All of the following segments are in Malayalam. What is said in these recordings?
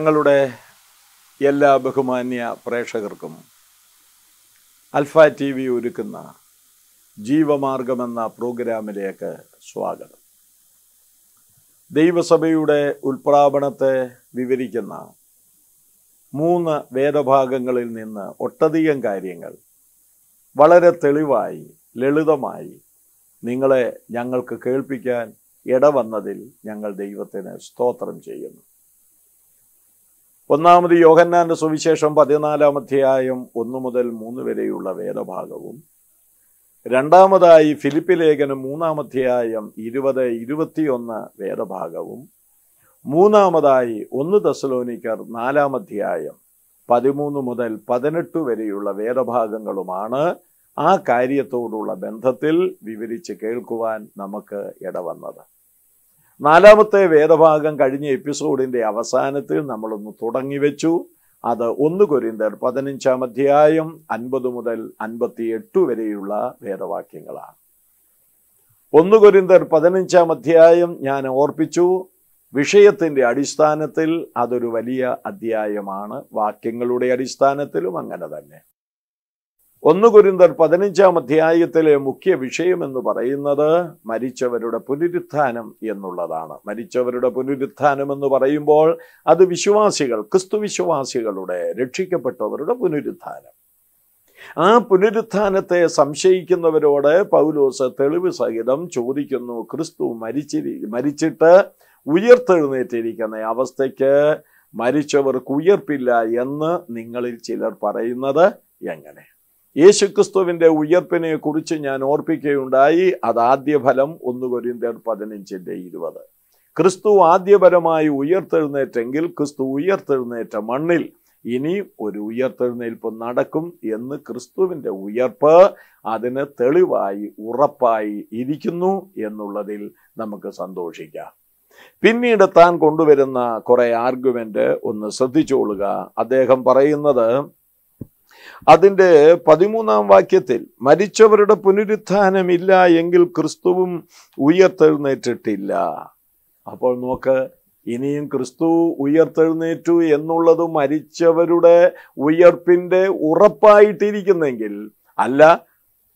ഞങ്ങളുടെ എല്ലാ ബഹുമാന്യ പ്രേക്ഷകർക്കും അൽഫ ടി വി ഒരുക്കുന്ന എന്ന പ്രോഗ്രാമിലേക്ക് സ്വാഗതം ദൈവസഭയുടെ ഉൽപ്രാപണത്തെ വിവരിക്കുന്ന മൂന്ന് വേദഭാഗങ്ങളിൽ നിന്ന് ഒട്ടധികം കാര്യങ്ങൾ വളരെ തെളിവായി ലളിതമായി നിങ്ങളെ ഞങ്ങൾക്ക് കേൾപ്പിക്കാൻ ഇടവന്നതിൽ ഞങ്ങൾ ദൈവത്തിന് സ്തോത്രം ചെയ്യുന്നു ഒന്നാമത് യോഹന്നാന്റെ സുവിശേഷം പതിനാലാം അധ്യായം ഒന്നു മുതൽ മൂന്ന് വരെയുള്ള വേദഭാഗവും രണ്ടാമതായി ഫിലിപ്പി ലേഖനം മൂന്നാം അധ്യായം ഇരുപത് ഇരുപത്തിയൊന്ന് വേദഭാഗവും മൂന്നാമതായി ഒന്ന് തെസലോനിക്കർ നാലാം അധ്യായം പതിമൂന്ന് മുതൽ പതിനെട്ട് വരെയുള്ള വേദഭാഗങ്ങളുമാണ് ആ കാര്യത്തോടുള്ള ബന്ധത്തിൽ വിവരിച്ച് കേൾക്കുവാൻ നമുക്ക് ഇടവന്നത് നാലാമത്തെ വേദഭാഗം കഴിഞ്ഞ എപ്പിസോഡിൻ്റെ അവസാനത്തിൽ നമ്മളൊന്ന് തുടങ്ങി വെച്ചു അത് ഒന്ന് കൊരിന്തർ പതിനഞ്ചാം അധ്യായം അൻപത് മുതൽ എട്ട് വരെയുള്ള വേദവാക്യങ്ങളാണ് ഒന്ന് കൊരിന്തർ പതിനഞ്ചാം അധ്യായം ഞാൻ ഓർപ്പിച്ചു വിഷയത്തിൻ്റെ അടിസ്ഥാനത്തിൽ അതൊരു വലിയ അധ്യായമാണ് വാക്യങ്ങളുടെ അടിസ്ഥാനത്തിലും അങ്ങനെ തന്നെ ഒന്ന് കുരിന്തർ പതിനഞ്ചാം അധ്യായത്തിലെ മുഖ്യ വിഷയം എന്ന് പറയുന്നത് മരിച്ചവരുടെ പുനരുത്ഥാനം എന്നുള്ളതാണ് മരിച്ചവരുടെ പുനരുത്ഥാനം എന്ന് പറയുമ്പോൾ അത് വിശ്വാസികൾ ക്രിസ്തുവിശ്വാസികളുടെ രക്ഷിക്കപ്പെട്ടവരുടെ പുനരുത്ഥാനം ആ പുനരുത്ഥാനത്തെ സംശയിക്കുന്നവരോട് പൗലോസ് തെളിവ് സഹിതം ചോദിക്കുന്നു ക്രിസ്തു മരിച്ചിരി മരിച്ചിട്ട് ഉയർത്തെഴുന്നേറ്റിരിക്കുന്ന അവസ്ഥയ്ക്ക് മരിച്ചവർക്ക് ഉയർപ്പില്ല എന്ന് നിങ്ങളിൽ ചിലർ പറയുന്നത് എങ്ങനെ യേശുക്രിസ്തുവിൻ്റെ കുറിച്ച് ഞാൻ ഓർപ്പിക്കുകയുണ്ടായി അത് ആദ്യ ഫലം ഒന്ന് കൊരിന്തർ പതിനഞ്ചിൻ്റെ ഇരുപത് ക്രിസ്തു ആദ്യപരമായി ഉയർത്തെഴുന്നേറ്റെങ്കിൽ ക്രിസ്തു ഉയർത്തെഴുന്നേറ്റ മണ്ണിൽ ഇനി ഒരു ഉയർത്തെഴുന്നേൽപ്പ് നടക്കും എന്ന് ക്രിസ്തുവിൻ്റെ ഉയർപ്പ് അതിന് തെളിവായി ഉറപ്പായി ഇരിക്കുന്നു എന്നുള്ളതിൽ നമുക്ക് സന്തോഷിക്കാം പിന്നീട് താൻ കൊണ്ടുവരുന്ന കുറേ ആർഗ്യുമെൻ്റ് ഒന്ന് ശ്രദ്ധിച്ചുകൊള്ളുക അദ്ദേഹം പറയുന്നത് അതിൻ്റെ പതിമൂന്നാം വാക്യത്തിൽ മരിച്ചവരുടെ പുനരുത്ഥാനമില്ല എങ്കിൽ ക്രിസ്തുവും ഉയർത്തെഴുന്നേറ്റിട്ടില്ല അപ്പോൾ നോക്ക് ഇനിയും ക്രിസ്തു ഉയർത്തെഴുന്നേറ്റു എന്നുള്ളത് മരിച്ചവരുടെ ഉയർപ്പിൻ്റെ ഉറപ്പായിട്ടിരിക്കുന്നെങ്കിൽ അല്ല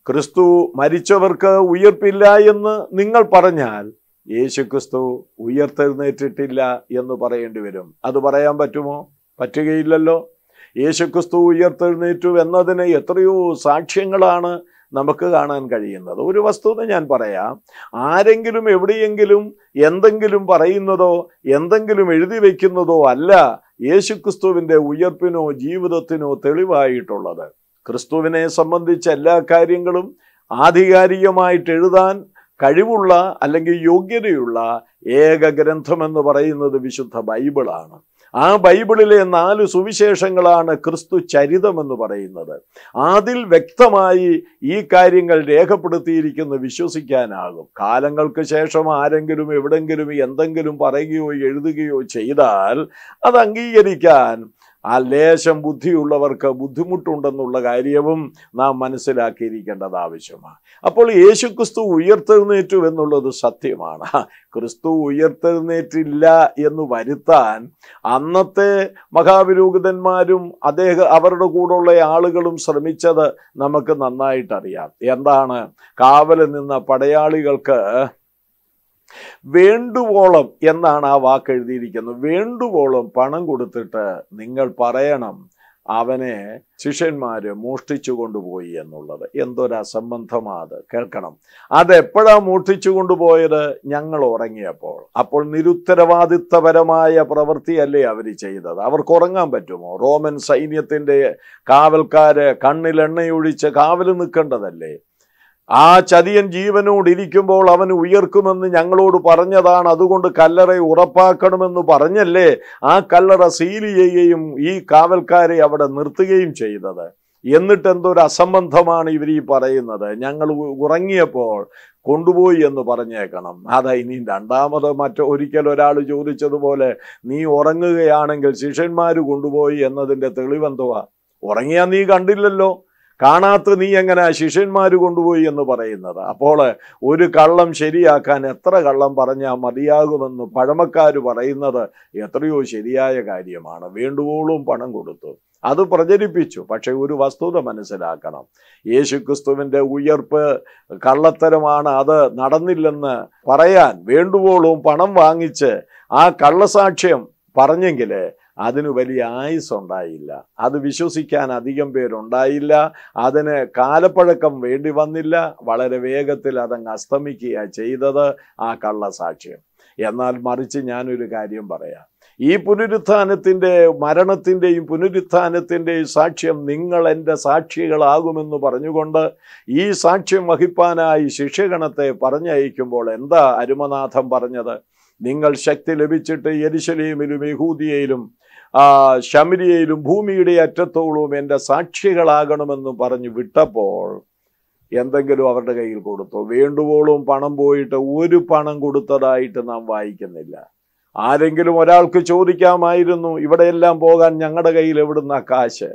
ക്രിസ്തു മരിച്ചവർക്ക് ഉയർപ്പില്ല എന്ന് നിങ്ങൾ പറഞ്ഞാൽ യേശു ക്രിസ്തു ഉയർത്തെഴുന്നേറ്റിട്ടില്ല എന്ന് പറയേണ്ടി വരും അത് പറയാൻ പറ്റുമോ പറ്റുകയില്ലല്ലോ യേശുക്രിസ്തു ഉയർത്തെഴുന്നേറ്റു എന്നതിന് എത്രയോ സാക്ഷ്യങ്ങളാണ് നമുക്ക് കാണാൻ കഴിയുന്നത് ഒരു വസ്തുത ഞാൻ പറയാം ആരെങ്കിലും എവിടെയെങ്കിലും എന്തെങ്കിലും പറയുന്നതോ എന്തെങ്കിലും എഴുതി വയ്ക്കുന്നതോ അല്ല യേശുക്രിസ്തുവിൻ്റെ ഉയർപ്പിനോ ജീവിതത്തിനോ തെളിവായിട്ടുള്ളത് ക്രിസ്തുവിനെ സംബന്ധിച്ച എല്ലാ കാര്യങ്ങളും ആധികാരികമായിട്ട് എഴുതാൻ കഴിവുള്ള അല്ലെങ്കിൽ യോഗ്യതയുള്ള ഏക ഗ്രന്ഥമെന്ന് പറയുന്നത് വിശുദ്ധ ബൈബിളാണ് ആ ബൈബിളിലെ നാല് സുവിശേഷങ്ങളാണ് ക്രിസ്തു ചരിതമെന്ന് പറയുന്നത് അതിൽ വ്യക്തമായി ഈ കാര്യങ്ങൾ രേഖപ്പെടുത്തിയിരിക്കുന്നു വിശ്വസിക്കാനാകും കാലങ്ങൾക്ക് ശേഷം ആരെങ്കിലും എവിടെങ്കിലും എന്തെങ്കിലും പറയുകയോ എഴുതുകയോ ചെയ്താൽ അത് അംഗീകരിക്കാൻ ആ ലേശം ബുദ്ധിയുള്ളവർക്ക് ബുദ്ധിമുട്ടുണ്ടെന്നുള്ള കാര്യവും നാം മനസ്സിലാക്കിയിരിക്കേണ്ടത് ആവശ്യമാണ് അപ്പോൾ യേശു ക്രിസ്തു ഉയർത്തെഴുന്നേറ്റു എന്നുള്ളത് സത്യമാണ് ക്രിസ്തു ഉയർത്തെഴുന്നേറ്റില്ല എന്ന് വരുത്താൻ അന്നത്തെ മഹാവിരൂഹിതന്മാരും അദ്ദേഹം അവരുടെ കൂടെയുള്ള ആളുകളും ശ്രമിച്ചത് നമുക്ക് നന്നായിട്ടറിയാം എന്താണ് കാവലിൽ നിന്ന പടയാളികൾക്ക് വേണ്ടുവോളം എന്നാണ് ആ വാക്ക് എഴുതിയിരിക്കുന്നത് വേണ്ടുവോളം പണം കൊടുത്തിട്ട് നിങ്ങൾ പറയണം അവനെ ശിഷ്യന്മാര് മോഷ്ടിച്ചു കൊണ്ടുപോയി എന്നുള്ളത് എന്തൊരു അസംബന്ധമാത് കേൾക്കണം അതെപ്പോഴാ മോഷ്ടിച്ചു കൊണ്ടുപോയത് ഞങ്ങൾ ഉറങ്ങിയപ്പോൾ അപ്പോൾ നിരുത്തരവാദിത്തപരമായ പ്രവൃത്തിയല്ലേ അവർ ചെയ്തത് അവർക്ക് ഉറങ്ങാൻ പറ്റുമോ റോമൻ സൈന്യത്തിൻ്റെ കാവൽക്കാര് കണ്ണിലെണ്ണയൊഴിച്ച് കാവൽ നിൽക്കേണ്ടതല്ലേ ആ ചതിയൻ ജീവനോടിരിക്കുമ്പോൾ അവൻ ഉയർക്കുമെന്ന് ഞങ്ങളോട് പറഞ്ഞതാണ് അതുകൊണ്ട് കല്ലറ ഉറപ്പാക്കണമെന്ന് പറഞ്ഞല്ലേ ആ കല്ലറ സീൽ ചെയ്യുകയും ഈ കാവൽക്കാരെ അവിടെ നിർത്തുകയും ചെയ്തത് എന്നിട്ട് എന്തൊരു അസംബന്ധമാണ് ഇവർ ഈ പറയുന്നത് ഞങ്ങൾ ഉറങ്ങിയപ്പോൾ കൊണ്ടുപോയി എന്ന് പറഞ്ഞേക്കണം അതാ ഇനി രണ്ടാമത് മറ്റോ ഒരിക്കൽ ഒരാൾ ചോദിച്ചതുപോലെ നീ ഉറങ്ങുകയാണെങ്കിൽ ശിഷ്യന്മാർ കൊണ്ടുപോയി എന്നതിൻ്റെ തെളിവെന്തുവാ ഉറങ്ങിയാൽ നീ കണ്ടില്ലല്ലോ കാണാത്ത നീ എങ്ങനെ ശിഷ്യന്മാർ കൊണ്ടുപോയി എന്ന് പറയുന്നത് അപ്പോൾ ഒരു കള്ളം ശരിയാക്കാൻ എത്ര കള്ളം പറഞ്ഞാൽ മതിയാകുമെന്ന് പഴമക്കാർ പറയുന്നത് എത്രയോ ശരിയായ കാര്യമാണ് വേണ്ടുവോളും പണം കൊടുത്തു അത് പ്രചരിപ്പിച്ചു പക്ഷേ ഒരു വസ്തുത മനസ്സിലാക്കണം യേശുക്രിസ്തുവിൻ്റെ ഉയർപ്പ് കള്ളത്തരമാണ് അത് നടന്നില്ലെന്ന് പറയാൻ വേണ്ടുവോളും പണം വാങ്ങിച്ച് ആ കള്ളസാക്ഷ്യം പറഞ്ഞെങ്കിൽ അതിന് വലിയ ആയുസ് ഉണ്ടായില്ല അത് വിശ്വസിക്കാൻ അധികം പേരുണ്ടായില്ല അതിന് കാലപ്പഴക്കം വേണ്ടി വന്നില്ല വളരെ വേഗത്തിൽ അതങ്ങ് അസ്തമിക്കുക ചെയ്തത് ആ കള്ളസാക്ഷ്യം എന്നാൽ മറിച്ച് ഞാനൊരു കാര്യം പറയാം ഈ പുനരുത്ഥാനത്തിൻ്റെ മരണത്തിൻ്റെയും പുനരുത്ഥാനത്തിൻ്റെയും സാക്ഷ്യം നിങ്ങൾ എൻ്റെ സാക്ഷികളാകുമെന്ന് പറഞ്ഞുകൊണ്ട് ഈ സാക്ഷ്യം വഹിപ്പാനായി ശിഷ്യഗണത്തെ പറഞ്ഞയക്കുമ്പോൾ എന്താ അരുമനാഥം പറഞ്ഞത് നിങ്ങൾ ശക്തി ലഭിച്ചിട്ട് യരിശലീമിലും യഹൂദിയയിലും ആ ശമരിയയിലും ഭൂമിയുടെ അറ്റത്തോളവും എൻ്റെ സാക്ഷികളാകണമെന്ന് പറഞ്ഞു വിട്ടപ്പോൾ എന്തെങ്കിലും അവരുടെ കയ്യിൽ കൊടുത്തു വേണ്ടുവോളും പണം പോയിട്ട് ഒരു പണം കൊടുത്തതായിട്ട് നാം വായിക്കുന്നില്ല ആരെങ്കിലും ഒരാൾക്ക് ചോദിക്കാമായിരുന്നു ഇവിടെയെല്ലാം പോകാൻ ഞങ്ങളുടെ കയ്യിൽ എവിടുന്ന കാശ്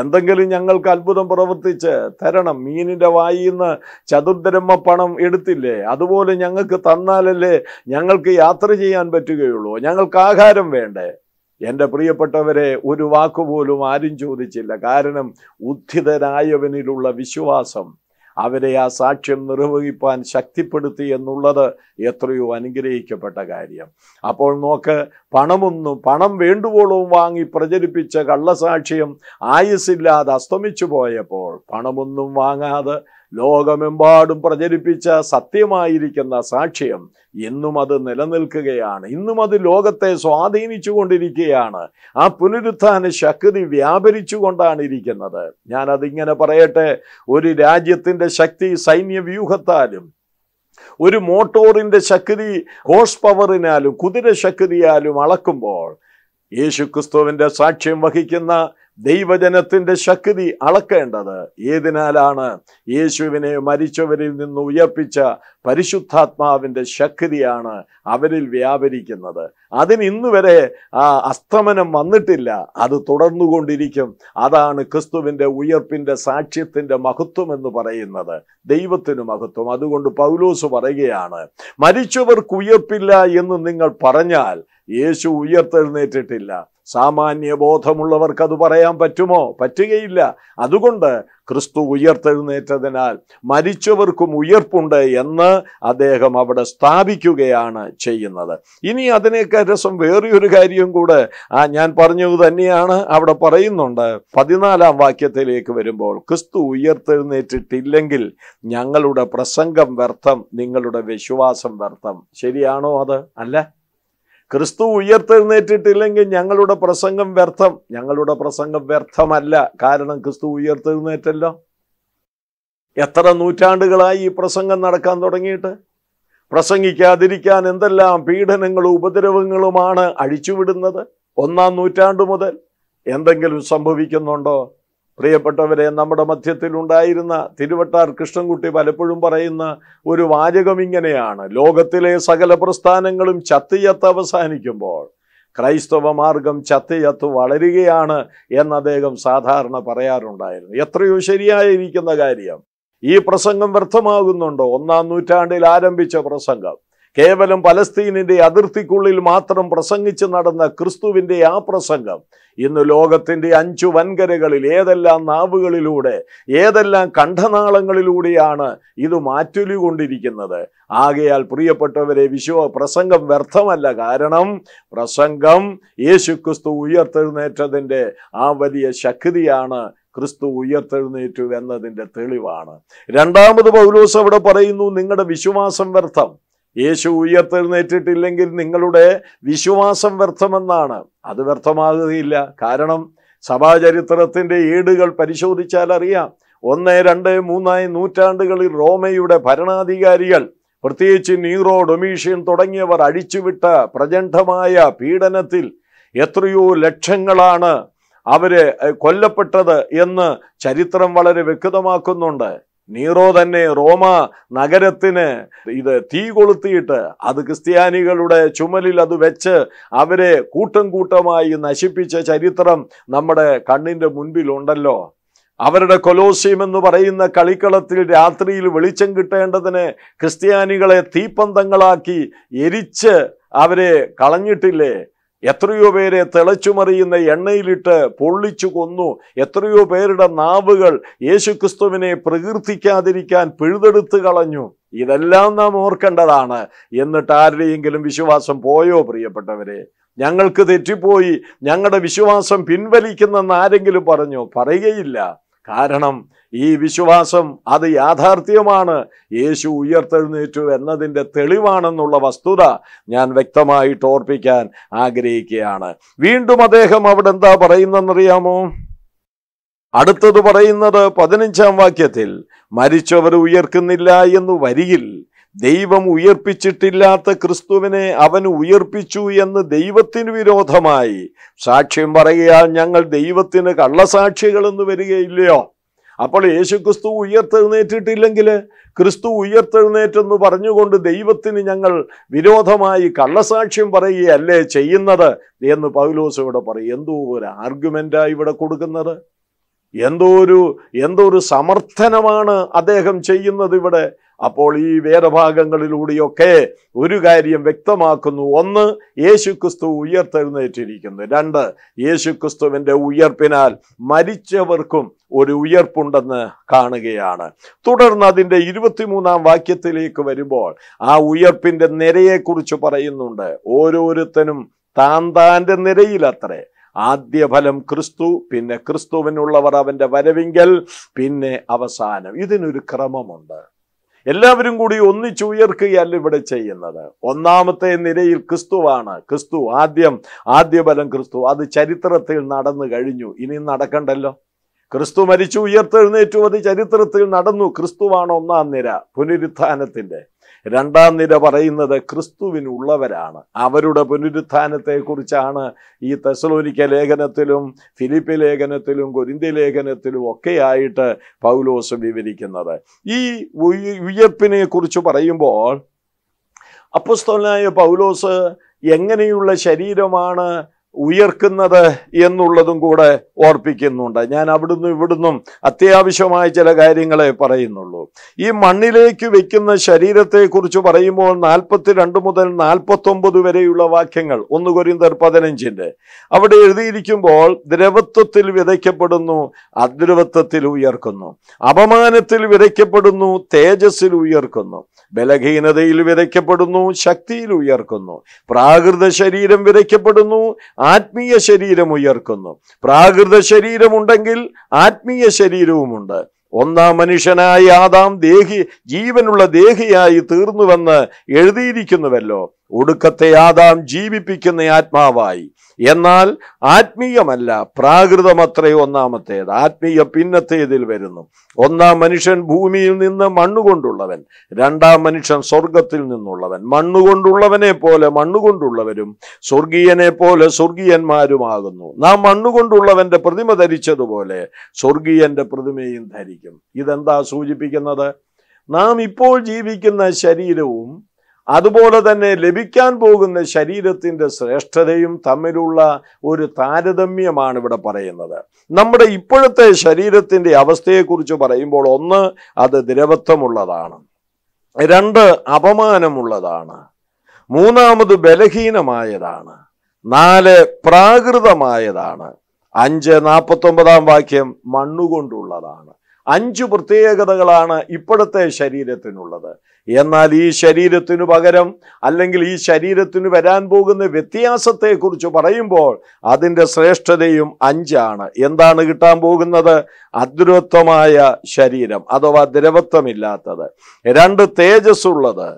എന്തെങ്കിലും ഞങ്ങൾക്ക് അത്ഭുതം പ്രവർത്തിച്ച് തരണം മീനിൻ്റെ വായിൽ നിന്ന് ചതുർദ്രമ്മ പണം എടുത്തില്ലേ അതുപോലെ ഞങ്ങൾക്ക് തന്നാലല്ലേ ഞങ്ങൾക്ക് യാത്ര ചെയ്യാൻ പറ്റുകയുള്ളൂ ഞങ്ങൾക്ക് ആഹാരം വേണ്ടേ എൻ്റെ പ്രിയപ്പെട്ടവരെ ഒരു വാക്കുപോലും ആരും ചോദിച്ചില്ല കാരണം ഉദ്ധിതരായവനിലുള്ള വിശ്വാസം അവരെ ആ സാക്ഷ്യം നിർവഹിപ്പാൻ ശക്തിപ്പെടുത്തി എന്നുള്ളത് എത്രയോ അനുഗ്രഹിക്കപ്പെട്ട കാര്യം അപ്പോൾ നോക്ക് പണമൊന്നും പണം വേണ്ടുവോളവും വാങ്ങി പ്രചരിപ്പിച്ച കള്ളസാക്ഷ്യം ആയുസില്ലാതെ അസ്തമിച്ചു പോയപ്പോൾ പണമൊന്നും വാങ്ങാതെ ലോകമെമ്പാടും പ്രചരിപ്പിച്ച സത്യമായിരിക്കുന്ന സാക്ഷ്യം ഇന്നും അത് നിലനിൽക്കുകയാണ് ഇന്നും അത് ലോകത്തെ സ്വാധീനിച്ചുകൊണ്ടിരിക്കുകയാണ് ആ പുനരുത്ഥാന ശക്തി വ്യാപരിച്ചുകൊണ്ടാണ് ഇരിക്കുന്നത് ഞാൻ അതിങ്ങനെ പറയട്ടെ ഒരു രാജ്യത്തിൻ്റെ ശക്തി സൈന്യവ്യൂഹത്താലും ഒരു മോട്ടോറിൻ്റെ ശക്തി ഹോഴ്സ് പവറിനാലും കുതിര ശക്തിയാലും അളക്കുമ്പോൾ യേശുക്രിസ്തുവിൻ്റെ സാക്ഷ്യം വഹിക്കുന്ന ദൈവജനത്തിന്റെ ശക്തി അളക്കേണ്ടത് ഏതിനാലാണ് യേശുവിനെ മരിച്ചവരിൽ നിന്ന് ഉയർപ്പിച്ച പരിശുദ്ധാത്മാവിൻ്റെ ശക്തിയാണ് അവരിൽ വ്യാപരിക്കുന്നത് അതിന് ഇന്നു വരെ ആ അസ്തമനം വന്നിട്ടില്ല അത് തുടർന്നുകൊണ്ടിരിക്കും അതാണ് ക്രിസ്തുവിൻ്റെ ഉയർപ്പിൻ്റെ സാക്ഷ്യത്തിൻ്റെ മഹത്വം എന്ന് പറയുന്നത് ദൈവത്തിന് മഹത്വം അതുകൊണ്ട് പൗലോസ് പറയുകയാണ് മരിച്ചവർക്ക് ഉയർപ്പില്ല എന്ന് നിങ്ങൾ പറഞ്ഞാൽ യേശു ഉയർത്തെഴുന്നേറ്റിട്ടില്ല സാമാന്യ ബോധമുള്ളവർക്ക് അത് പറയാൻ പറ്റുമോ പറ്റുകയില്ല അതുകൊണ്ട് ക്രിസ്തു ഉയർത്തെഴുന്നേറ്റതിനാൽ മരിച്ചവർക്കും ഉയർപ്പുണ്ട് എന്ന് അദ്ദേഹം അവിടെ സ്ഥാപിക്കുകയാണ് ചെയ്യുന്നത് ഇനി അതിനേക്കാൾ രസം വേറെയൊരു കാര്യം കൂടെ ആ ഞാൻ പറഞ്ഞത് തന്നെയാണ് അവിടെ പറയുന്നുണ്ട് പതിനാലാം വാക്യത്തിലേക്ക് വരുമ്പോൾ ക്രിസ്തു ഉയർത്തെഴുന്നേറ്റിട്ടില്ലെങ്കിൽ ഞങ്ങളുടെ പ്രസംഗം വ്യർത്ഥം നിങ്ങളുടെ വിശ്വാസം വ്യർത്ഥം ശരിയാണോ അത് അല്ല ക്രിസ്തു ഉയർത്തെഴുന്നേറ്റിട്ടില്ലെങ്കിൽ ഞങ്ങളുടെ പ്രസംഗം വ്യർത്ഥം ഞങ്ങളുടെ പ്രസംഗം വ്യർത്ഥമല്ല കാരണം ക്രിസ്തു ഉയർത്തെഴുന്നേറ്റല്ലോ എത്ര നൂറ്റാണ്ടുകളായി ഈ പ്രസംഗം നടക്കാൻ തുടങ്ങിയിട്ട് പ്രസംഗിക്കാതിരിക്കാൻ എന്തെല്ലാം പീഡനങ്ങളും ഉപദ്രവങ്ങളുമാണ് അഴിച്ചുവിടുന്നത് ഒന്നാം നൂറ്റാണ്ടു മുതൽ എന്തെങ്കിലും സംഭവിക്കുന്നുണ്ടോ പ്രിയപ്പെട്ടവരെ നമ്മുടെ മധ്യത്തിൽ ഉണ്ടായിരുന്ന തിരുവട്ടാർ കൃഷ്ണൻകുട്ടി പലപ്പോഴും പറയുന്ന ഒരു വാചകം ഇങ്ങനെയാണ് ലോകത്തിലെ സകല പ്രസ്ഥാനങ്ങളും ചത്തിയത്ത് അവസാനിക്കുമ്പോൾ ക്രൈസ്തവ മാർഗം ചത്തിയത്ത് വളരുകയാണ് എന്ന് അദ്ദേഹം സാധാരണ പറയാറുണ്ടായിരുന്നു എത്രയോ ശരിയായിരിക്കുന്ന കാര്യം ഈ പ്രസംഗം വ്യർത്ഥമാകുന്നുണ്ടോ ഒന്നാം നൂറ്റാണ്ടിൽ ആരംഭിച്ച പ്രസംഗം കേവലം പലസ്തീനിൻ്റെ അതിർത്തിക്കുള്ളിൽ മാത്രം പ്രസംഗിച്ച് നടന്ന ക്രിസ്തുവിൻ്റെ ആ പ്രസംഗം ഇന്ന് ലോകത്തിൻ്റെ അഞ്ചു വൻകരകളിൽ ഏതെല്ലാം നാവുകളിലൂടെ ഏതെല്ലാം കണ്ഠനാളങ്ങളിലൂടെയാണ് ഇത് മാറ്റൊലികൊണ്ടിരിക്കുന്നത് ആകയാൽ പ്രിയപ്പെട്ടവരെ വിശ്വ പ്രസംഗം വ്യർത്ഥമല്ല കാരണം പ്രസംഗം യേശു ക്രിസ്തു ഉയർത്തെഴുന്നേറ്റതിൻ്റെ ആ വലിയ ശക്തിയാണ് ക്രിസ്തു ഉയർത്തെഴുന്നേറ്റു എന്നതിൻ്റെ തെളിവാണ് രണ്ടാമത് പൗലോസ് അവിടെ പറയുന്നു നിങ്ങളുടെ വിശ്വാസം വ്യർത്ഥം യേശു ഉയർത്തെഴുന്നേറ്റിട്ടില്ലെങ്കിൽ നിങ്ങളുടെ വിശ്വാസം വ്യർത്ഥമെന്നാണ് അത് വ്യർത്ഥമാകുകയില്ല കാരണം സഭാചരിത്രത്തിൻ്റെ ഏടുകൾ പരിശോധിച്ചാൽ അറിയാം ഒന്ന് രണ്ട് മൂന്നായി നൂറ്റാണ്ടുകളിൽ റോമയുടെ ഭരണാധികാരികൾ പ്രത്യേകിച്ച് നീറോ ഡൊമീഷ്യൻ തുടങ്ങിയവർ അഴിച്ചുവിട്ട പ്രചണ്ഡമായ പീഡനത്തിൽ എത്രയോ ലക്ഷങ്ങളാണ് അവര് കൊല്ലപ്പെട്ടത് എന്ന് ചരിത്രം വളരെ വ്യക്തമാക്കുന്നുണ്ട് നീറോ തന്നെ റോമ നഗരത്തിന് ഇത് തീ കൊളുത്തിയിട്ട് അത് ക്രിസ്ത്യാനികളുടെ ചുമലിൽ അത് വെച്ച് അവരെ കൂട്ടം കൂട്ടമായി നശിപ്പിച്ച ചരിത്രം നമ്മുടെ കണ്ണിൻ്റെ മുൻപിലുണ്ടല്ലോ അവരുടെ കൊലോസ്യം എന്ന് പറയുന്ന കളിക്കളത്തിൽ രാത്രിയിൽ വെളിച്ചം കിട്ടേണ്ടതിന് ക്രിസ്ത്യാനികളെ തീപ്പന്തങ്ങളാക്കി എരിച്ച് അവരെ കളഞ്ഞിട്ടില്ലേ എത്രയോ പേരെ തിളച്ചുമറിയുന്ന എണ്ണയിലിട്ട് പൊള്ളിച്ചു കൊന്നു എത്രയോ പേരുടെ നാവുകൾ യേശുക്രിസ്തുവിനെ പ്രകീർത്തിക്കാതിരിക്കാൻ പിഴുതെടുത്തു കളഞ്ഞു ഇതെല്ലാം നാം ഓർക്കേണ്ടതാണ് എന്നിട്ട് ആരുടെയെങ്കിലും വിശ്വാസം പോയോ പ്രിയപ്പെട്ടവരെ ഞങ്ങൾക്ക് തെറ്റിപ്പോയി ഞങ്ങളുടെ വിശ്വാസം പിൻവലിക്കുന്നെന്ന് ആരെങ്കിലും പറഞ്ഞോ പറയുകയില്ല കാരണം ഈ വിശ്വാസം അത് യാഥാർത്ഥ്യമാണ് യേശു ഉയർത്തെഴുന്നേറ്റു എന്നതിൻ്റെ തെളിവാണെന്നുള്ള വസ്തുത ഞാൻ വ്യക്തമായിട്ട് ഓർപ്പിക്കാൻ ആഗ്രഹിക്കുകയാണ് വീണ്ടും അദ്ദേഹം അവിടെ എന്താ പറയുന്നതെന്നറിയാമോ അടുത്തത് പറയുന്നത് പതിനഞ്ചാം വാക്യത്തിൽ മരിച്ചവർ ഉയർക്കുന്നില്ല എന്ന് വരിയിൽ ദൈവം ഉയർപ്പിച്ചിട്ടില്ലാത്ത ക്രിസ്തുവിനെ അവൻ ഉയർപ്പിച്ചു എന്ന് ദൈവത്തിന് വിരോധമായി സാക്ഷ്യം പറയുക ഞങ്ങൾ ദൈവത്തിന് കള്ളസാക്ഷികളെന്ന് വരികയില്ലയോ അപ്പോൾ യേശുക്രിസ്തു ഉയർത്തെഴുന്നേറ്റിട്ടില്ലെങ്കിൽ ക്രിസ്തു ഉയർത്തെഴുന്നേറ്റെന്ന് പറഞ്ഞുകൊണ്ട് ദൈവത്തിന് ഞങ്ങൾ വിരോധമായി കള്ളസാക്ഷ്യം പറയുകയല്ലേ ചെയ്യുന്നത് എന്ന് പൗലോസ് ഇവിടെ പറയും എന്തോ ഒരു ആർഗ്യുമെൻ്റാണ് ഇവിടെ കൊടുക്കുന്നത് എന്തോ ഒരു എന്തോ ഒരു സമർത്ഥനമാണ് അദ്ദേഹം ചെയ്യുന്നത് ഇവിടെ അപ്പോൾ ഈ വേദഭാഗങ്ങളിലൂടെയൊക്കെ ഒരു കാര്യം വ്യക്തമാക്കുന്നു ഒന്ന് യേശുക്രിസ്തു ഉയർത്തെഴുന്നേറ്റിരിക്കുന്നു രണ്ട് യേശുക്രിസ്തുവിൻ്റെ ഉയർപ്പിനാൽ മരിച്ചവർക്കും ഒരു ഉയർപ്പുണ്ടെന്ന് കാണുകയാണ് തുടർന്ന് അതിൻ്റെ ഇരുപത്തിമൂന്നാം വാക്യത്തിലേക്ക് വരുമ്പോൾ ആ ഉയർപ്പിൻ്റെ നിരയെക്കുറിച്ച് പറയുന്നുണ്ട് ഓരോരുത്തനും താൻ താൻ്റെ നിരയിലത്രേ ആദ്യ ഫലം ക്രിസ്തു പിന്നെ ക്രിസ്തുവിനുള്ളവർ അവൻ്റെ വരവിങ്കൽ പിന്നെ അവസാനം ഇതിനൊരു ക്രമമുണ്ട് എല്ലാവരും കൂടി ഒന്നിച്ചുയർക്കുകയല്ല ഇവിടെ ചെയ്യുന്നത് ഒന്നാമത്തെ നിരയിൽ ക്രിസ്തുവാണ് ക്രിസ്തു ആദ്യം ആദ്യബലം ക്രിസ്തു അത് ചരിത്രത്തിൽ നടന്നു കഴിഞ്ഞു ഇനി നടക്കണ്ടല്ലോ ക്രിസ്തു മരിച്ചു ഉയർത്തെഴുന്നേറ്റു അത് ചരിത്രത്തിൽ നടന്നു ക്രിസ്തുവാണ് ഒന്നാം നിര പുനരുത്ഥാനത്തിൻ്റെ രണ്ടാം നിര പറയുന്നത് ക്രിസ്തുവിനുള്ളവരാണ് അവരുടെ പുനരുത്ഥാനത്തെക്കുറിച്ചാണ് ഈ തെസലോനിക്ക ലേഖനത്തിലും ഫിലിപ്പ് ലേഖനത്തിലും കൊരിന്തി ലേഖനത്തിലും ഒക്കെയായിട്ട് പൗലോസ് വിവരിക്കുന്നത് ഈ ഉയർപ്പിനെ കുറിച്ച് പറയുമ്പോൾ അപ്പസ്തോലനായ പൗലോസ് എങ്ങനെയുള്ള ശരീരമാണ് ഉയർക്കുന്നത് എന്നുള്ളതും കൂടെ ഓർപ്പിക്കുന്നുണ്ട് ഞാൻ അവിടുന്ന് ഇവിടുന്നും അത്യാവശ്യമായ ചില കാര്യങ്ങളെ പറയുന്നുള്ളൂ ഈ മണ്ണിലേക്ക് വെക്കുന്ന ശരീരത്തെക്കുറിച്ച് പറയുമ്പോൾ നാൽപ്പത്തി രണ്ട് മുതൽ നാൽപ്പത്തൊമ്പത് വരെയുള്ള വാക്യങ്ങൾ ഒന്ന് കൊരിന്തർ പതിനഞ്ചിൻ്റെ അവിടെ എഴുതിയിരിക്കുമ്പോൾ ദ്രവത്വത്തിൽ വിതയ്ക്കപ്പെടുന്നു അദ്രവത്വത്തിൽ ഉയർക്കുന്നു അപമാനത്തിൽ വിതയ്ക്കപ്പെടുന്നു തേജസ്സിൽ ഉയർക്കുന്നു ബലഹീനതയിൽ വിതയ്ക്കപ്പെടുന്നു ശക്തിയിൽ ഉയർക്കുന്നു പ്രാകൃത ശരീരം വിതയ്ക്കപ്പെടുന്നു ആത്മീയ ശരീരം ഉയർക്കുന്നു പ്രാകൃത ശരീരമുണ്ടെങ്കിൽ ആത്മീയ ശരീരവുമുണ്ട് ഒന്നാം മനുഷ്യനായ ആദാം ദേഹി ജീവനുള്ള ദേഹിയായി തീർന്നുവെന്ന് എഴുതിയിരിക്കുന്നുവല്ലോ ഒടുക്കത്തെ ആദാം ജീവിപ്പിക്കുന്ന ആത്മാവായി എന്നാൽ ആത്മീയമല്ല പ്രാകൃതമത്രേ ഒന്നാമത്തേത് ആത്മീയ പിന്നത്തേതിൽ വരുന്നു ഒന്നാം മനുഷ്യൻ ഭൂമിയിൽ നിന്ന് മണ്ണുകൊണ്ടുള്ളവൻ രണ്ടാം മനുഷ്യൻ സ്വർഗത്തിൽ നിന്നുള്ളവൻ മണ്ണുകൊണ്ടുള്ളവനെ പോലെ മണ്ണുകൊണ്ടുള്ളവരും സ്വർഗീയനെ പോലെ സ്വർഗീയന്മാരുമാകുന്നു നാം മണ്ണുകൊണ്ടുള്ളവന്റെ പ്രതിമ ധരിച്ചതുപോലെ സ്വർഗീയന്റെ പ്രതിമയും ധരിക്കും ഇതെന്താ സൂചിപ്പിക്കുന്നത് നാം ഇപ്പോൾ ജീവിക്കുന്ന ശരീരവും അതുപോലെ തന്നെ ലഭിക്കാൻ പോകുന്ന ശരീരത്തിൻ്റെ ശ്രേഷ്ഠതയും തമ്മിലുള്ള ഒരു താരതമ്യമാണ് ഇവിടെ പറയുന്നത് നമ്മുടെ ഇപ്പോഴത്തെ ശരീരത്തിൻ്റെ അവസ്ഥയെക്കുറിച്ച് പറയുമ്പോൾ ഒന്ന് അത് ദ്രവത്വമുള്ളതാണ് രണ്ട് അപമാനമുള്ളതാണ് മൂന്നാമത് ബലഹീനമായതാണ് നാല് പ്രാകൃതമായതാണ് അഞ്ച് നാൽപ്പത്തൊമ്പതാം വാക്യം മണ്ണുകൊണ്ടുള്ളതാണ് അഞ്ചു പ്രത്യേകതകളാണ് ഇപ്പോഴത്തെ ശരീരത്തിനുള്ളത് എന്നാൽ ഈ ശരീരത്തിനു പകരം അല്ലെങ്കിൽ ഈ ശരീരത്തിന് വരാൻ പോകുന്ന വ്യത്യാസത്തെക്കുറിച്ച് പറയുമ്പോൾ അതിൻ്റെ ശ്രേഷ്ഠതയും അഞ്ചാണ് എന്താണ് കിട്ടാൻ പോകുന്നത് അദ്രുത്വമായ ശരീരം അഥവാ ദ്രവത്വമില്ലാത്തത് രണ്ട് തേജസ്സുള്ളത്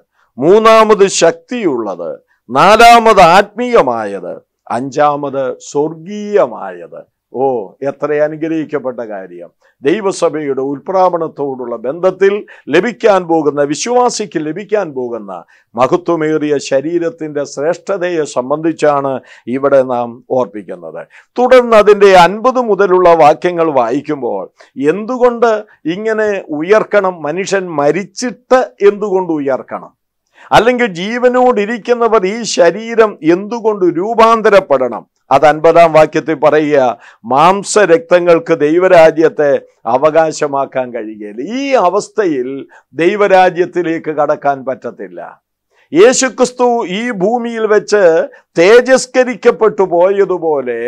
മൂന്നാമത് ശക്തിയുള്ളത് നാലാമത് ആത്മീയമായത് അഞ്ചാമത് സ്വർഗീയമായത് ഓ എത്ര അനുഗ്രഹിക്കപ്പെട്ട കാര്യം ദൈവസഭയുടെ ഉൽപ്രാപണത്തോടുള്ള ബന്ധത്തിൽ ലഭിക്കാൻ പോകുന്ന വിശ്വാസിക്ക് ലഭിക്കാൻ പോകുന്ന മഹത്വമേറിയ ശരീരത്തിൻ്റെ ശ്രേഷ്ഠതയെ സംബന്ധിച്ചാണ് ഇവിടെ നാം ഓർപ്പിക്കുന്നത് തുടർന്ന് അതിൻ്റെ അൻപത് മുതലുള്ള വാക്യങ്ങൾ വായിക്കുമ്പോൾ എന്തുകൊണ്ട് ഇങ്ങനെ ഉയർക്കണം മനുഷ്യൻ മരിച്ചിട്ട് എന്തുകൊണ്ട് ഉയർക്കണം അല്ലെങ്കിൽ ജീവനോടിരിക്കുന്നവർ ഈ ശരീരം എന്തുകൊണ്ട് രൂപാന്തരപ്പെടണം അത് അൻപതാം വാക്യത്തിൽ പറയുക മാംസരക്തങ്ങൾക്ക് ദൈവരാജ്യത്തെ അവകാശമാക്കാൻ കഴിയുകയില്ല ഈ അവസ്ഥയിൽ ദൈവരാജ്യത്തിലേക്ക് കടക്കാൻ പറ്റത്തില്ല യേശുക്രിസ്തു ഈ ഭൂമിയിൽ വെച്ച് തേജസ്കരിക്കപ്പെട്ടു പോയതുപോലെ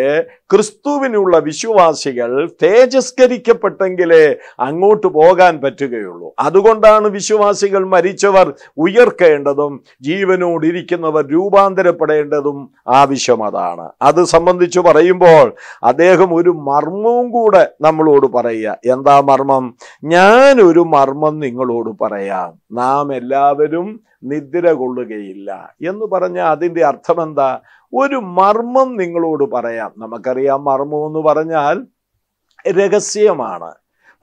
ക്രിസ്തുവിനുള്ള വിശ്വാസികൾ തേജസ്കരിക്കപ്പെട്ടെങ്കിലേ അങ്ങോട്ട് പോകാൻ പറ്റുകയുള്ളൂ അതുകൊണ്ടാണ് വിശ്വാസികൾ മരിച്ചവർ ഉയർക്കേണ്ടതും ജീവനോടിരിക്കുന്നവർ രൂപാന്തരപ്പെടേണ്ടതും ആവശ്യം അതാണ് അത് സംബന്ധിച്ച് പറയുമ്പോൾ അദ്ദേഹം ഒരു മർമ്മവും കൂടെ നമ്മളോട് പറയുക എന്താ മർമ്മം ഞാനൊരു മർമ്മം നിങ്ങളോട് പറയാം നാം എല്ലാവരും നിദ്ര കൊള്ളുകയില്ല എന്ന് പറഞ്ഞ അതിൻ്റെ അർത്ഥമെന്താ ഒരു മർമ്മം നിങ്ങളോട് പറയാം നമുക്കറിയാം മർമ്മം എന്ന് പറഞ്ഞാൽ രഹസ്യമാണ്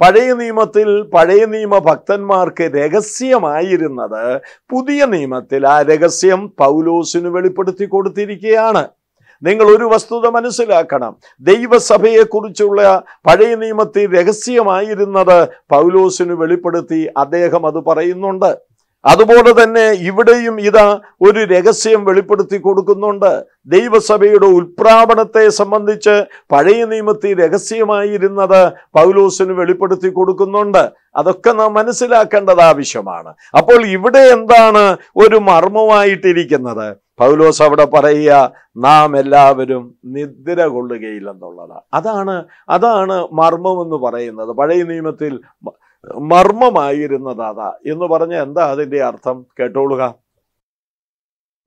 പഴയ നിയമത്തിൽ പഴയ നിയമ ഭക്തന്മാർക്ക് രഹസ്യമായിരുന്നത് പുതിയ നിയമത്തിൽ ആ രഹസ്യം പൗലോസിന് വെളിപ്പെടുത്തി കൊടുത്തിരിക്കുകയാണ് നിങ്ങൾ ഒരു വസ്തുത മനസ്സിലാക്കണം ദൈവസഭയെക്കുറിച്ചുള്ള പഴയ നിയമത്തിൽ രഹസ്യമായിരുന്നത് പൗലോസിന് വെളിപ്പെടുത്തി അദ്ദേഹം അത് പറയുന്നുണ്ട് അതുപോലെ തന്നെ ഇവിടെയും ഇതാ ഒരു രഹസ്യം വെളിപ്പെടുത്തി കൊടുക്കുന്നുണ്ട് ദൈവസഭയുടെ ഉൽപ്രാപണത്തെ സംബന്ധിച്ച് പഴയ നിയമത്തിൽ രഹസ്യമായിരുന്നത് പൗലോസിന് വെളിപ്പെടുത്തി കൊടുക്കുന്നുണ്ട് അതൊക്കെ നാം മനസ്സിലാക്കേണ്ടത് ആവശ്യമാണ് അപ്പോൾ ഇവിടെ എന്താണ് ഒരു മർമ്മമായിട്ടിരിക്കുന്നത് പൗലോസ് അവിടെ പറയുക നാം എല്ലാവരും നിദ്ര കൊള്ളുകയില്ലെന്നുള്ളതാണ് അതാണ് അതാണ് മർമ്മം എന്ന് പറയുന്നത് പഴയ നിയമത്തിൽ മർമ്മമായിരുന്നത് എന്ന് പറഞ്ഞ എന്താ അതിൻ്റെ അർത്ഥം കേട്ടോളുക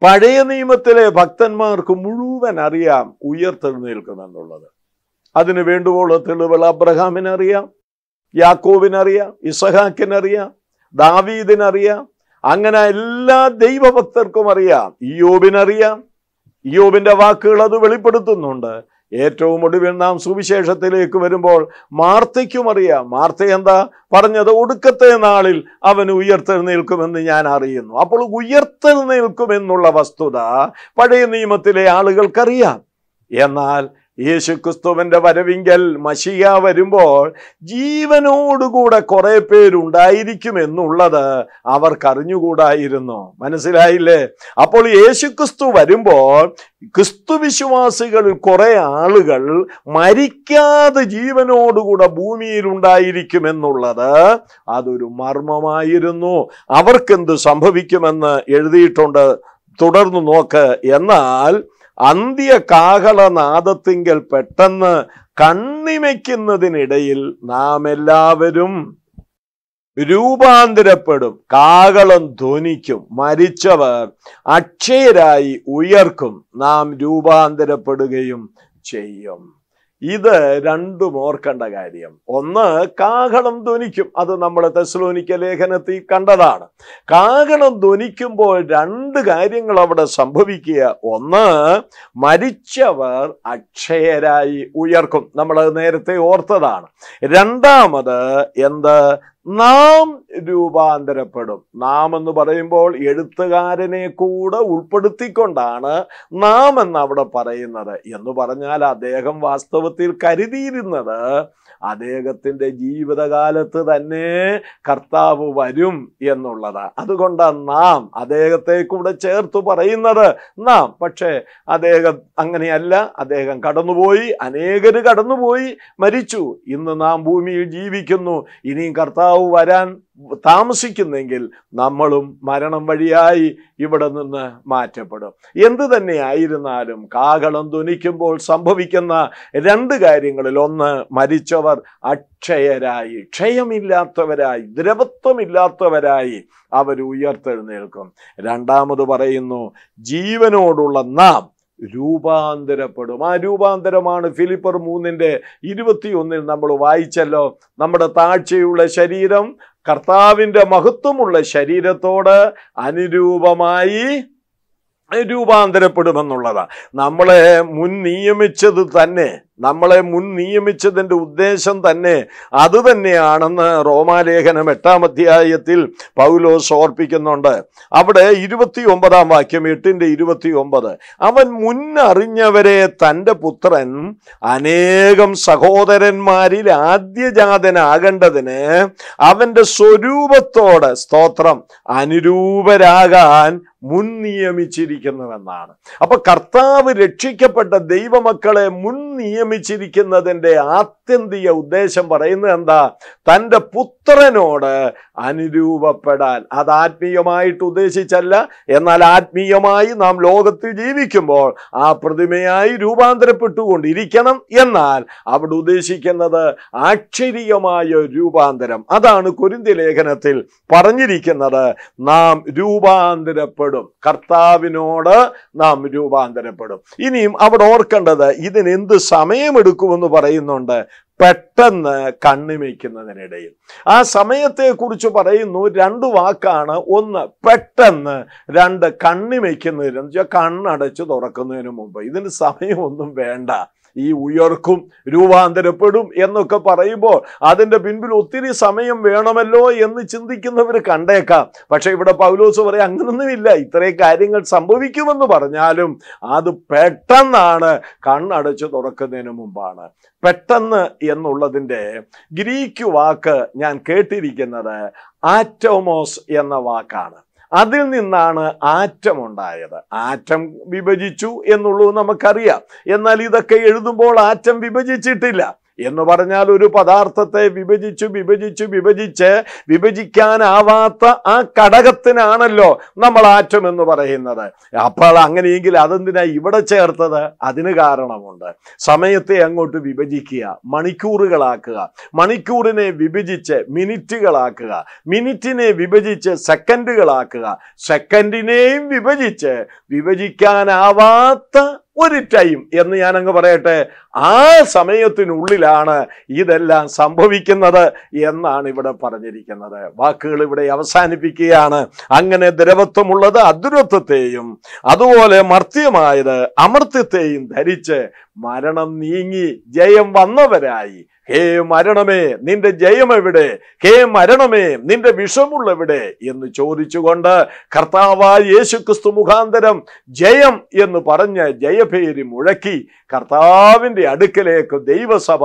പഴയ നിയമത്തിലെ ഭക്തന്മാർക്ക് മുഴുവൻ അറിയാം ഉയർത്തെഴുന്നേൽക്കുന്നെന്നുള്ളത് അതിന് വേണ്ടുവോളം തെളിവൾ അബ്രഹാമിനറിയാം യാക്കോവിനറിയാം ഇസഹാക്കിനറിയാം ദാവീദിനറിയാം അങ്ങനെ എല്ലാ ദൈവഭക്തർക്കും അറിയാം ഇയോബിനറിയാം ഇയോബിന്റെ വാക്കുകൾ അത് വെളിപ്പെടുത്തുന്നുണ്ട് ഏറ്റവും ഒടുവിൽ നാം സുവിശേഷത്തിലേക്ക് വരുമ്പോൾ മാർത്തയ്ക്കും അറിയാം മാർത്ത എന്താ പറഞ്ഞത് ഒടുക്കത്തെ നാളിൽ അവൻ ഉയർത്തെഴുന്നേൽക്കുമെന്ന് ഞാൻ അറിയുന്നു അപ്പോൾ ഉയർത്തെഴുന്നേൽക്കുമെന്നുള്ള വസ്തുത പഴയ നിയമത്തിലെ ആളുകൾക്കറിയാം എന്നാൽ യേശുക്രിസ്തുവിൻ്റെ വരവിങ്കൽ മഷിക വരുമ്പോൾ ജീവനോടുകൂടെ കുറേ പേരുണ്ടായിരിക്കുമെന്നുള്ളത് അവർക്കറിഞ്ഞുകൂടായിരുന്നു മനസ്സിലായില്ലേ അപ്പോൾ യേശുക്രിസ്തു വരുമ്പോൾ ക്രിസ്തുവിശ്വാസികൾ കുറേ ആളുകൾ മരിക്കാതെ ജീവനോടുകൂടെ ഭൂമിയിലുണ്ടായിരിക്കുമെന്നുള്ളത് അതൊരു മർമ്മമായിരുന്നു അവർക്കെന്ത് സംഭവിക്കുമെന്ന് എഴുതിയിട്ടുണ്ട് തുടർന്ന് നോക്ക് എന്നാൽ അന്ത്യ കാഹളനാദത്തിങ്കൽ പെട്ടെന്ന് കണ്ണിമയ്ക്കുന്നതിനിടയിൽ നാം എല്ലാവരും രൂപാന്തരപ്പെടും കാകളം ധ്വനിക്കും മരിച്ചവർ അക്ഷയരായി ഉയർക്കും നാം രൂപാന്തരപ്പെടുകയും ചെയ്യും ഇത് രണ്ടും ഓർക്കേണ്ട കാര്യം ഒന്ന് കാഹളം ധ്വനിക്കും അത് നമ്മൾ തെസ്ലോനിക്ക ലേഖനത്തിൽ കണ്ടതാണ് കാഹളം ധ്വനിക്കുമ്പോൾ രണ്ട് കാര്യങ്ങൾ അവിടെ സംഭവിക്കുക ഒന്ന് മരിച്ചവർ അക്ഷയരായി ഉയർക്കും നമ്മൾ നേരത്തെ ഓർത്തതാണ് രണ്ടാമത് എന്ത് നാം രൂപാന്തരപ്പെടും നാം എന്ന് പറയുമ്പോൾ എഴുത്തുകാരനെ കൂടെ ഉൾപ്പെടുത്തിക്കൊണ്ടാണ് നാം എന്നവിടെ പറയുന്നത് എന്ന് പറഞ്ഞാൽ അദ്ദേഹം വാസ്തവത്തിൽ കരുതിയിരുന്നത് അദ്ദേഹത്തിൻ്റെ ജീവിതകാലത്ത് തന്നെ കർത്താവ് വരും എന്നുള്ളത് അതുകൊണ്ടാണ് നാം അദ്ദേഹത്തെ കൂടെ ചേർത്ത് പറയുന്നത് നാം പക്ഷേ അദ്ദേഹം അങ്ങനെയല്ല അദ്ദേഹം കടന്നുപോയി അനേകർ കടന്നുപോയി മരിച്ചു ഇന്ന് നാം ഭൂമിയിൽ ജീവിക്കുന്നു ഇനിയും കർത്താവ് വരാൻ താമസിക്കുന്നെങ്കിൽ നമ്മളും മരണം വഴിയായി ഇവിടെ നിന്ന് മാറ്റപ്പെടും തന്നെ ആയിരുന്നാലും കാകളം ധനിക്കുമ്പോൾ സംഭവിക്കുന്ന രണ്ട് കാര്യങ്ങളിൽ ഒന്ന് മരിച്ചവർ അക്ഷയരായി ക്ഷയമില്ലാത്തവരായി ദ്രവത്വമില്ലാത്തവരായി അവർ ഉയർത്തെഴുന്നേൽക്കും രണ്ടാമത് പറയുന്നു ജീവനോടുള്ള നാം രൂപാന്തരപ്പെടും ആ രൂപാന്തരമാണ് ഫിലിപ്പർ മൂന്നിൻ്റെ ഇരുപത്തിയൊന്നിൽ നമ്മൾ വായിച്ചല്ലോ നമ്മുടെ താഴ്ചയുള്ള ശരീരം കർത്താവിൻ്റെ മഹത്വമുള്ള ശരീരത്തോട് അനുരൂപമായി രൂപാന്തരപ്പെടുമെന്നുള്ളതാണ് നമ്മളെ മുൻ നിയമിച്ചത് തന്നെ നമ്മളെ മുൻ നിയമിച്ചതിൻ്റെ ഉദ്ദേശം തന്നെ അത് തന്നെയാണെന്ന് റോമാലേഖനം എട്ടാം അധ്യായത്തിൽ പൗലോസ് ഓർപ്പിക്കുന്നുണ്ട് അവിടെ ഇരുപത്തി ഒമ്പതാം വാക്യം എട്ടിൻ്റെ ഇരുപത്തി ഒമ്പത് അവൻ മുന്നറിഞ്ഞവരെ തൻ്റെ പുത്രൻ അനേകം സഹോദരന്മാരിൽ ആദ്യജാതനാകേണ്ടതിന് അവൻ്റെ സ്വരൂപത്തോടെ സ്തോത്രം അനുരൂപരാകാൻ മുൻ നിയമിച്ചിരിക്കുന്നതെന്നാണ് അപ്പൊ കർത്താവ് രക്ഷിക്കപ്പെട്ട ദൈവമക്കളെ മുൻ നിയമിച്ചിരിക്കുന്നതിൻ്റെ ആത്യന്തിക ഉദ്ദേശം പറയുന്നത് എന്താ തൻ്റെ പുത്രനോട് അനുരൂപപ്പെടാൻ അത് ആത്മീയമായിട്ട് ഉദ്ദേശിച്ചല്ല എന്നാൽ ആത്മീയമായി നാം ലോകത്തിൽ ജീവിക്കുമ്പോൾ ആ പ്രതിമയായി രൂപാന്തരപ്പെട്ടുകൊണ്ടിരിക്കണം എന്നാൽ അവിടെ ഉദ്ദേശിക്കുന്നത് ആക്ഷരികമായ രൂപാന്തരം അതാണ് കുരുന്തി ലേഖനത്തിൽ പറഞ്ഞിരിക്കുന്നത് നാം രൂപാന്തരപ്പെട്ടു രൂപാന്തരപ്പെടും കർത്താവിനോട് നാം രൂപാന്തരപ്പെടും ഇനിയും അവിടെ ഓർക്കേണ്ടത് ഇതിനെന്ത് സമയമെടുക്കുമെന്ന് പറയുന്നുണ്ട് പെട്ട പെട്ടെന്ന് കണ്ണിമയ്ക്കുന്നതിനിടയിൽ ആ സമയത്തെക്കുറിച്ച് പറയുന്നു രണ്ട് വാക്കാണ് ഒന്ന് പെട്ടെന്ന് രണ്ട് കണ്ണിമയ്ക്കുന്നതിന് വെച്ചാൽ കണ്ണടച്ച് തുറക്കുന്നതിന് മുമ്പ് ഇതിന് സമയമൊന്നും വേണ്ട ഈ ഉയർക്കും രൂപാന്തരപ്പെടും എന്നൊക്കെ പറയുമ്പോൾ അതിൻ്റെ പിൻപിൽ ഒത്തിരി സമയം വേണമല്ലോ എന്ന് ചിന്തിക്കുന്നവർ കണ്ടേക്കാം പക്ഷേ ഇവിടെ പൗലോസ് പറയാം അങ്ങനൊന്നുമില്ല ഇത്രയും കാര്യങ്ങൾ സംഭവിക്കുമെന്ന് പറഞ്ഞാലും അത് പെട്ടെന്നാണ് കണ്ണടച്ച് തുറക്കുന്നതിന് മുമ്പാണ് പെട്ടെന്ന് എന്നുള്ള എന്നുള്ളതിൻ്റെ ഗ്രീക്ക് വാക്ക് ഞാൻ കേട്ടിരിക്കുന്നത് ആറ്റോമോസ് എന്ന വാക്കാണ് അതിൽ നിന്നാണ് ആറ്റം ഉണ്ടായത് ആറ്റം വിഭജിച്ചു എന്നുള്ളത് നമുക്കറിയാം എന്നാൽ ഇതൊക്കെ എഴുതുമ്പോൾ ആറ്റം വിഭജിച്ചിട്ടില്ല എന്ന് പറഞ്ഞാൽ ഒരു പദാർത്ഥത്തെ വിഭജിച്ചു വിഭജിച്ചു വിഭജിച്ച് വിഭജിക്കാനാവാത്ത ആ ഘടകത്തിനാണല്ലോ നമ്മൾ ആറ്റം എന്ന് പറയുന്നത് അപ്പോൾ അങ്ങനെയെങ്കിൽ അതെന്തിനാ ഇവിടെ ചേർത്തത് അതിന് കാരണമുണ്ട് സമയത്തെ അങ്ങോട്ട് വിഭജിക്കുക മണിക്കൂറുകളാക്കുക മണിക്കൂറിനെ വിഭജിച്ച് മിനിറ്റുകളാക്കുക മിനിറ്റിനെ വിഭജിച്ച് സെക്കൻഡുകളാക്കുക സെക്കൻഡിനെയും വിഭജിച്ച് വിഭജിക്കാനാവാത്ത ഒരു ടൈം എന്ന് ഞാനങ്ങ് പറയട്ടെ ആ സമയത്തിനുള്ളിലാണ് ഇതെല്ലാം സംഭവിക്കുന്നത് എന്നാണ് ഇവിടെ പറഞ്ഞിരിക്കുന്നത് വാക്കുകൾ ഇവിടെ അവസാനിപ്പിക്കുകയാണ് അങ്ങനെ ദ്രവത്വമുള്ളത് അദ്രത്വത്തെയും അതുപോലെ മർത്യമായത് അമർത്യത്തെയും ധരിച്ച് മരണം നീങ്ങി ജയം വന്നവരായി ഹേ മരണമേ നിന്റെ ജയം എവിടെ ഹേ മരണമേ നിന്റെ വിഷമുള്ളവിടെ എന്ന് ചോദിച്ചുകൊണ്ട് കർത്താവായ യേശുക്രിസ്തു മുഖാന്തരം ജയം എന്ന് പറഞ്ഞ് ജയഭേരി മുഴക്കി കർത്താവിൻ്റെ അടുക്കലേക്ക് ദൈവസഭ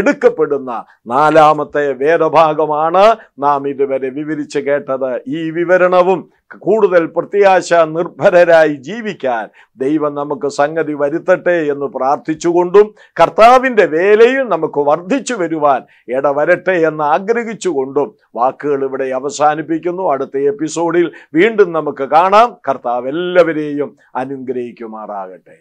എടുക്കപ്പെടുന്ന നാലാമത്തെ വേദഭാഗമാണ് നാം ഇതുവരെ വിവരിച്ചു കേട്ടത് ഈ വിവരണവും കൂടുതൽ പ്രത്യാശ നിർഭരരായി ജീവിക്കാൻ ദൈവം നമുക്ക് സംഗതി വരുത്തട്ടെ എന്ന് പ്രാർത്ഥിച്ചുകൊണ്ടും കർത്താവിൻ്റെ വേലയിൽ നമുക്ക് വർദ്ധിച്ചു വരുവാൻ ഇടവരട്ടെ എന്ന് ആഗ്രഹിച്ചുകൊണ്ടും വാക്കുകൾ ഇവിടെ അവസാനിപ്പിക്കുന്നു അടുത്ത എപ്പിസോഡിൽ വീണ്ടും നമുക്ക് കാണാം കർത്താവ് എല്ലാവരെയും അനുഗ്രഹിക്കുമാറാകട്ടെ